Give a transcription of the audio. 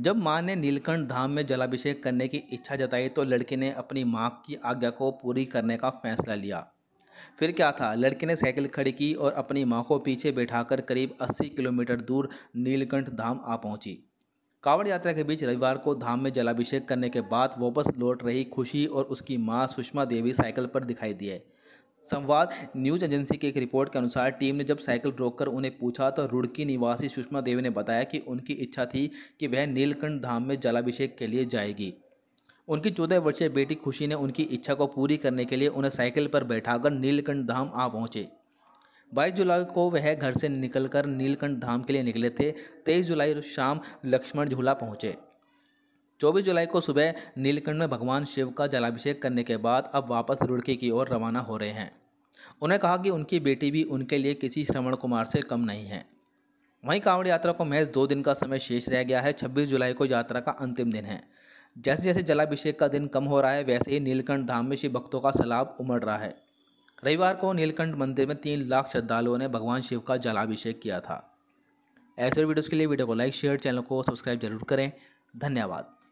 जब माँ ने नीलकंठ धाम में जलाभिषेक करने की इच्छा जताई तो लड़के ने अपनी माँ की आज्ञा को पूरी करने का फैसला लिया फिर क्या था लड़के ने साइकिल खड़ी की और अपनी माँ को पीछे बैठाकर करीब 80 किलोमीटर दूर नीलकंठ धाम आ पहुँची कांवड़ यात्रा के बीच रविवार को धाम में जलाभिषेक करने के बाद वापस लौट रही खुशी और उसकी माँ सुषमा देवी साइकिल पर दिखाई दिए संवाद न्यूज एजेंसी की एक रिपोर्ट के अनुसार टीम ने जब साइकिल रोककर उन्हें पूछा तो रुड़की निवासी सुषमा देवी ने बताया कि उनकी इच्छा थी कि वह नीलकंठ धाम में जलाभिषेक के लिए जाएगी उनकी चौदह वर्षीय बेटी खुशी ने उनकी इच्छा को पूरी करने के लिए उन्हें साइकिल पर बैठाकर नीलकंठ धाम आ पहुँचे बाईस जुलाई को वह घर से निकलकर नीलकंठ धाम के लिए निकले थे तेईस जुलाई शाम लक्ष्मण झूला पहुंचे चौबीस जुलाई को सुबह नीलकंठ में भगवान शिव का जलाभिषेक करने के बाद अब वापस रुड़की की ओर रवाना हो रहे हैं उन्हें कहा कि उनकी बेटी भी उनके लिए किसी श्रवण कुमार से कम नहीं है वहीं कांवड़ यात्रा को महज दो दिन का समय शेष रह गया है छब्बीस जुलाई को यात्रा का अंतिम दिन है जैसे जैसे जलाभिषेक का दिन कम हो रहा है वैसे ही नीलकंठ धाम में शिव भक्तों का सलाब उमड़ रहा है रविवार को नीलकंठ मंदिर में तीन लाख श्रद्धालुओं ने भगवान शिव का जलाभिषेक किया था ऐसे वीडियोज़ के लिए वीडियो को लाइक शेयर चैनल को सब्सक्राइब जरूर करें धन्यवाद